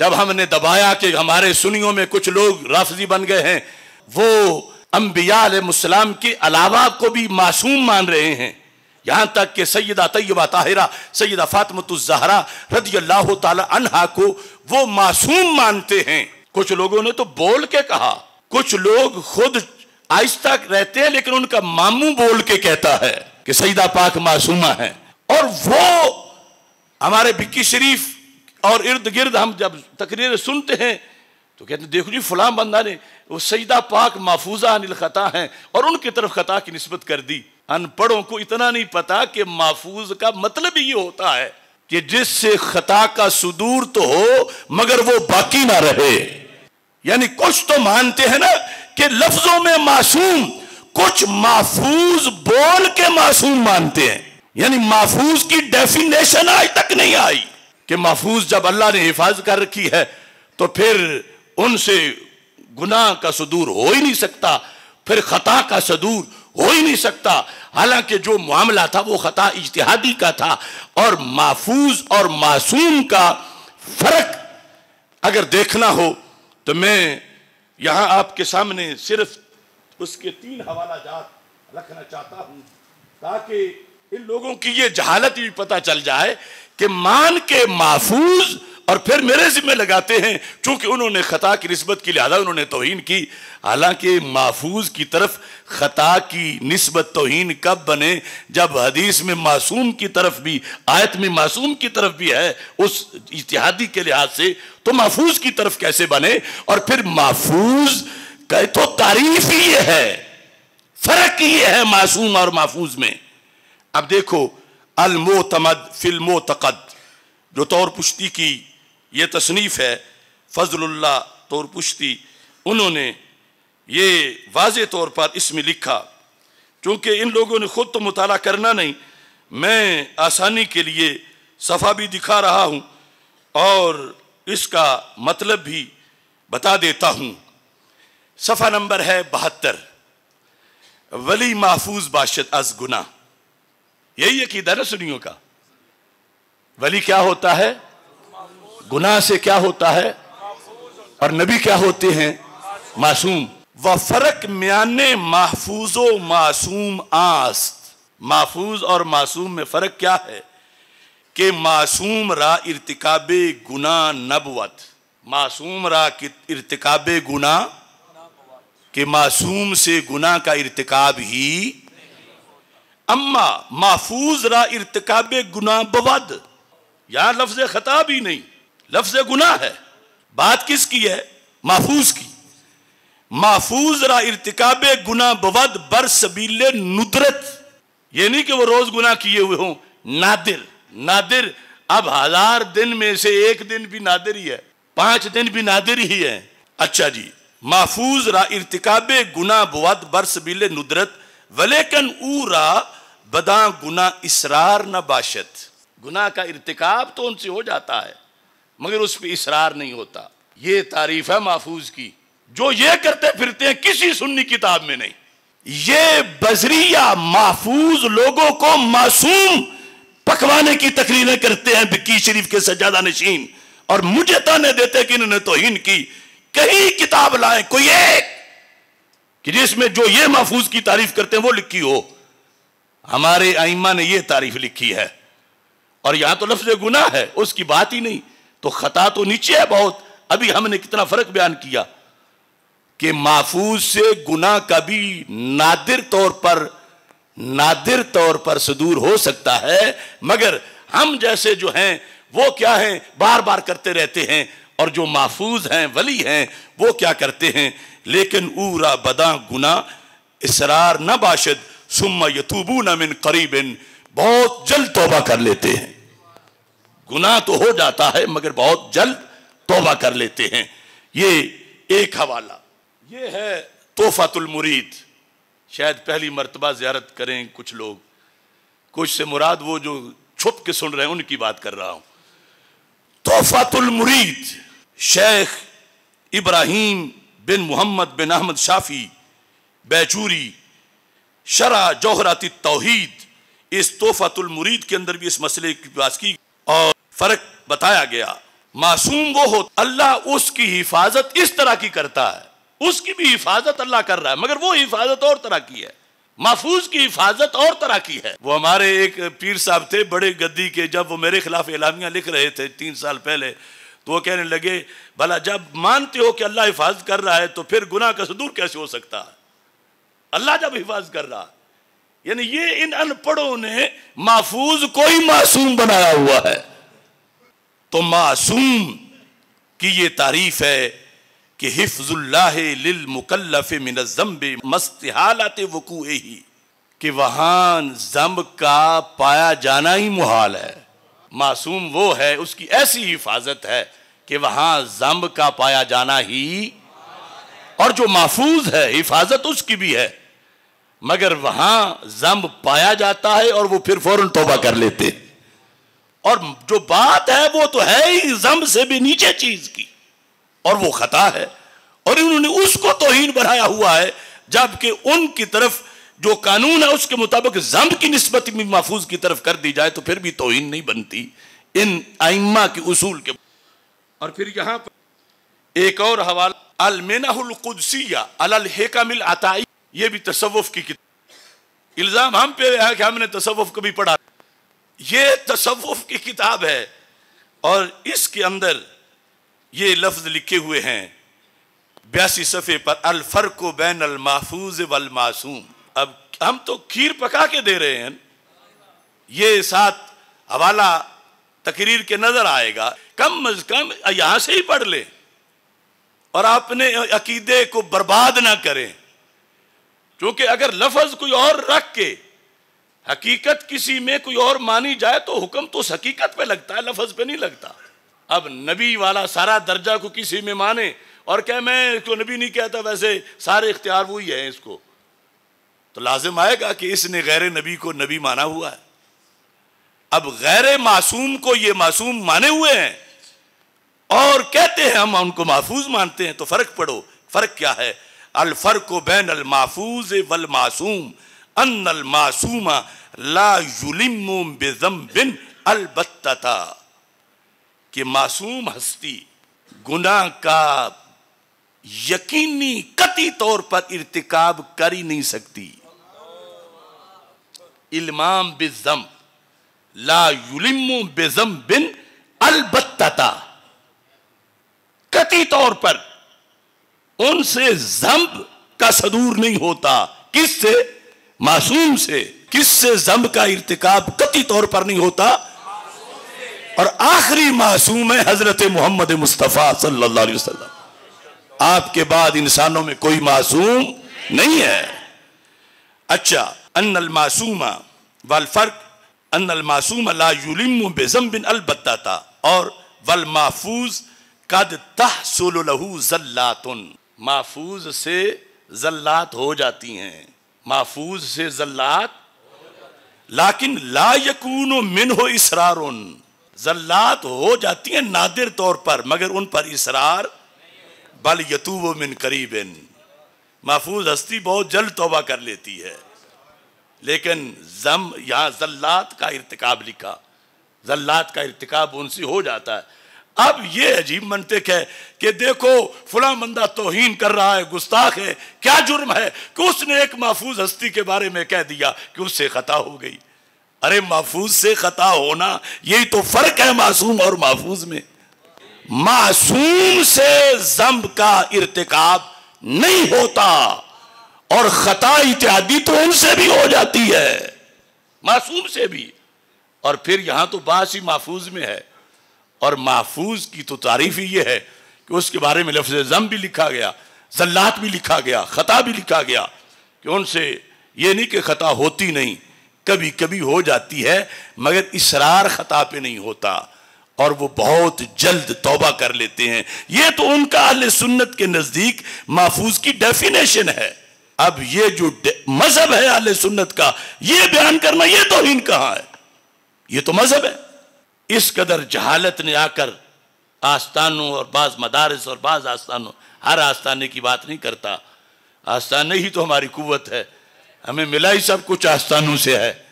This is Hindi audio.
जब हमने दबाया कि हमारे सुनियों में कुछ लोग राफजी बन गए हैं वो अम्बिया मुसलाम के अलावा को भी मासूम मान रहे हैं यहां तक कि सैदा तय्यबा ताहिरा सैदा फातमतुजहरा रदी अल्लाह तहा को वो मासूम मानते हैं कुछ लोगों ने तो बोल के कहा कुछ लोग खुद आहिस्ता रहते हैं लेकिन उनका मामू बोल के कहता है कि सईदा पाक मासूमा है और वो हमारे बिक्की शरीफ और इर्द गिर्द हम जब तकरीर सुनते हैं तो कहते हैं देखो जी फलाम बंदा ने वो सईदा पाक महफूजा अनिल खता है और उनकी तरफ खता की नस्बत कर दी अनपढ़ों को इतना नहीं पता कि महफूज का मतलब ये होता है कि जिससे खता का सुदूर तो हो मगर वो बाकी ना रहे यानी कुछ तो मानते हैं ना कि लफ्जों में मासूम कुछ महफूज बोल के मासूम मानते हैं यानी महफूज की डेफिनेशन आज तक नहीं आई कि महफूज जब अल्लाह ने हिफाजत कर रखी है तो फिर उनसे गुनाह का सदूर हो ही नहीं सकता फिर ख़ता का सदूर हो ही नहीं सकता हालांकि जो मामला था वो ख़ता इजतहादी का था और महफूज और मासूम का फ़र्क अगर देखना हो तो मैं यहां आपके सामने सिर्फ उसके तीन हवाला जात रखना चाहता हूं ताकि इन लोगों की ये जहालत भी पता चल जाए कि मान के महफूज और फिर मेरे जिम्मे लगाते हैं चूंकि उन्होंने खता की नस्बत की लिहाजा उन्होंने तोहन की हालांकि महफूज की तरफ खता की नस्बत तोहन कब बने जब हदीस में मासूम की तरफ भी आयत में मासूम की तरफ भी है उस इतिहादी के लिहाज से तो महफूज की तरफ कैसे बने और फिर महफूज कह तो तारीफ ही है फर्क ये है मासूम और महफूज में अब देखो अलमोतमद फिल्मोतकद जो तौर पुश्ती की ये तसनीफ़ है फजल्ला तौर पुश्ती उन्होंने ये वाज तौर पर इसमें लिखा चूँकि इन लोगों ने ख़ुद तो मुताल करना नहीं मैं आसानी के लिए सफ़ा भी दिखा रहा हूँ और इसका मतलब भी बता देता हूँ सफ़ा नंबर है बहत्तर वली महफूज बाशद गुना यही अकीदा ना सुनियों का वली क्या होता है गुना से क्या होता है और नबी क्या होते हैं मासूम व फर्क म्याने महफूज व मासूम आस्त महफूज और मासूम में फर्क क्या है कि मासूम रा इरतिकाब गुना नबवत मासूम रा इरतिकाब गुना के मासूम से गुना का इरतकाब ही अम्मा महफूज रा इरतकाब गुना बवद यहां लफ्ज खता भी नहीं लफ्ज गुना है बात किसकी है महफूज की महफूज रा इरतकाब गुना बवद बर सबीले नुदरत यह नहीं कि वो रोज गुना किए हुए हों नादिर नादिर अब हजार दिन में से एक दिन भी नादिर ही है पांच दिन भी नादिर ही है अच्छा जी महफूज रा इरतकाब गुना बवद बर सबीले नुदरत वलेकन ऊरा बदा गुना इसरार न बाशत गुना का इरतिकाब तो उनसे हो जाता है मगर उस पर इसरार नहीं होता ये तारीफ है महफूज की जो ये करते फिरते हैं किसी सुन्नी किताब में नहीं ये बजरिया महफूज लोगों को मासूम पकवाने की तकरीरें करते हैं बिक्की शरीफ के सज्जादा नशीन और मुझे ताने देते कि इन्होंने तोहिन की कई किताब लाए कोई एक कि जिसमें जो ये महफूज की तारीफ करते हैं वो लिखी हो हमारे आइमा ने यह तारीफ लिखी है और यहां तो लफ्ज गुना है उसकी बात ही नहीं तो खता तो नीचे है बहुत अभी हमने कितना फर्क बयान किया कि महफूज से गुना कभी नादिर तौर पर नादिर तौर पर सुदूर हो सकता है मगर हम जैसे जो हैं वो क्या हैं बार बार करते रहते हैं और जो महफूज हैं वली हैं वो क्या करते हैं लेकिन ऊरा बदा गुना इसरार न बाशद सुम्मा यतूबू नमिन करीबिन बहुत जल्द तोबा कर लेते हैं गुना तो हो जाता है मगर बहुत जल्द तोबा कर लेते हैं ये एक हवाला ये है तोहफातुल मुरीद शायद पहली मरतबा ज्यारत करें कुछ लोग कुछ से मुराद वो जो छुप के सुन रहे हैं उनकी बात कर रहा हूं तोहफातुल मुरीद शेख इब्राहिम बिन मोहम्मद बिन अहमद शाफी बैचूरी शरा जोहराती तोहहीद इस तोहफातुल मुरीद के अंदर भी इस मसले की बात की और फर्क बताया गया मासूम वो हो अल्लाह उसकी हिफाजत इस तरह की करता है उसकी भी हिफाजत अल्लाह कर रहा है मगर वो हिफाजत और तरह की है महफूज की हिफाजत और तरह की है वो हमारे एक पीर साहब थे बड़े गद्दी के जब वो मेरे खिलाफ एलामिया लिख रहे थे तीन साल पहले तो वो कहने लगे भला जब मानते हो कि अल्लाह हिफाजत कर रहा है तो फिर गुना का सदूर कैसे हो सकता है अल्लाह जब हिफाज कर रहा यानी ये इन अनपढ़ों ने महफूज को ही मासूम बनाया हुआ है तो मासूम की ये तारीफ है कि हिफ्जुल्लाकल्लफ़ मिनजम्ब मस्त हालत ही कि वहां जम्ब का पाया जाना ही मुहाल है मासूम वो है उसकी ऐसी हिफाजत है कि वहां जम्ब का पाया जाना ही और जो महफूज है हिफाजत उसकी भी है मगर वहां जम पाया जाता है और वो फिर फौरन तोबा कर लेते और जो बात है वो तो है ही जम से भी नीचे चीज की और वो खता है और इन्होंने उसको तोहिन बनाया हुआ है जबकि उनकी तरफ जो कानून है उसके मुताबिक जम की नस्बत महफूज की तरफ कर दी जाए तो फिर भी तोहिन नहीं बनती इन आइम्मा के उसूल के और फिर यहां पर एक और हवाला अलमेना कुदसिया अलहकमिल अताई ये भी तसवुफ की किताब इल्ज़ाम हम पे है कि हमने तसवुफ कभी पढ़ा ये तसवफ की किताब है और इसके अंदर ये लफ्ज़ लिखे हुए हैं बयासी सफ़े पर फर्को बैन वल मासूम अब हम तो खीर पका के दे रहे हैं ये साथ हवाला तकरीर के नज़र आएगा कम अज कम यहां से ही पढ़ ले और अपने अकीदे को बर्बाद ना करें क्योंकि अगर लफज कोई और रख के हकीकत किसी में कोई और मानी जाए तो हुक्म तो उस हकीकत पे लगता है लफज पे नहीं लगता अब नबी वाला सारा दर्जा को किसी में माने और क्या मैं इसको नबी नहीं कहता वैसे सारे इख्तियार वो ही है इसको तो लाजिम आएगा कि इसने गैर नबी को नबी माना हुआ है अब गैर मासूम को ये मासूम माने हुए हैं और कहते हैं हम उनको महफूज मानते हैं तो फर्क पड़ो फर्क क्या है अलफर को बैन अलमाफूज वल मासूम अन अलमासूमा लाजुलिम बेजम बिन अलबत्ता कि मासूम हस्ती गुना का यकीनी कति तौर पर इरतकाब कर ही नहीं सकती इल्माम बेजम युलिमु बेजम बिन अलबत्ता कति तौर पर उनसे जम्ब का सदूर नहीं होता किससे मासूम से किससे जंब का इरतकाब कति तौर पर नहीं होता और आखिरी मासूम है हजरत मोहम्मद मुस्तफ़ा सल्लल्लाहु अलैहि वसल्लम आपके बाद इंसानों में कोई मासूम नहीं है अच्छा अनल मासूमा वाल फर्क अनल मासूम ला बेजम बिन अलबत्ता और वल माफूज कद तहसुलहू जल्लातुन महफूज से जल्लात हो जाती हैं महफूज से जल्लात लाकिन ला यकून मिन हो इसरार जल्लात हो जाती हैं नादिर तौर पर मगर उन पर इसरार बल यतूब मिन करीबन महफूज हस्ती बहुत जल्द तोबा कर लेती है लेकिन जम यहाँ जल्लात का इरतकब लिखा जल्लात का इरतकब उनसे हो जाता है अब ये अजीब मनतिक है कि देखो फुला मंदा तोहन कर रहा है गुस्ताख है क्या जुर्म है कि उसने एक महफूज हस्ती के बारे में कह दिया कि उससे खता हो गई अरे महफूज से खता होना यही तो फर्क है मासूम और महफूज में मासूम से जम का इरतकाब नहीं होता और खता इत्यादि तो उनसे भी हो जाती है मासूम से भी और फिर यहां तो बास ही महफूज में है और महफूज की तो तारीफ ही यह है कि उसके बारे में लफ्ज जम भी लिखा गया जल्लात भी लिखा गया ख़ता भी लिखा गया कि उनसे ये नहीं कि ख़ता होती नहीं कभी कभी हो जाती है मगर इसरार ख़ता पे नहीं होता और वो बहुत जल्द तोबा कर लेते हैं ये तो उनका अल सुन्नत के नज़दीक महफूज की डेफिनेशन है अब ये जो मज़हब है अल सुन्नत का ये बयान करना ये तो इन कहा है ये तो मज़हब है इस कदर जहालत ने आकर आस्थानों और बाज़ मदारस और बाज़ आस्थानों हर आस्थाने की बात नहीं करता आस्थाने ही तो हमारी कुवत है हमें मिला ही सब कुछ आस्थानों से है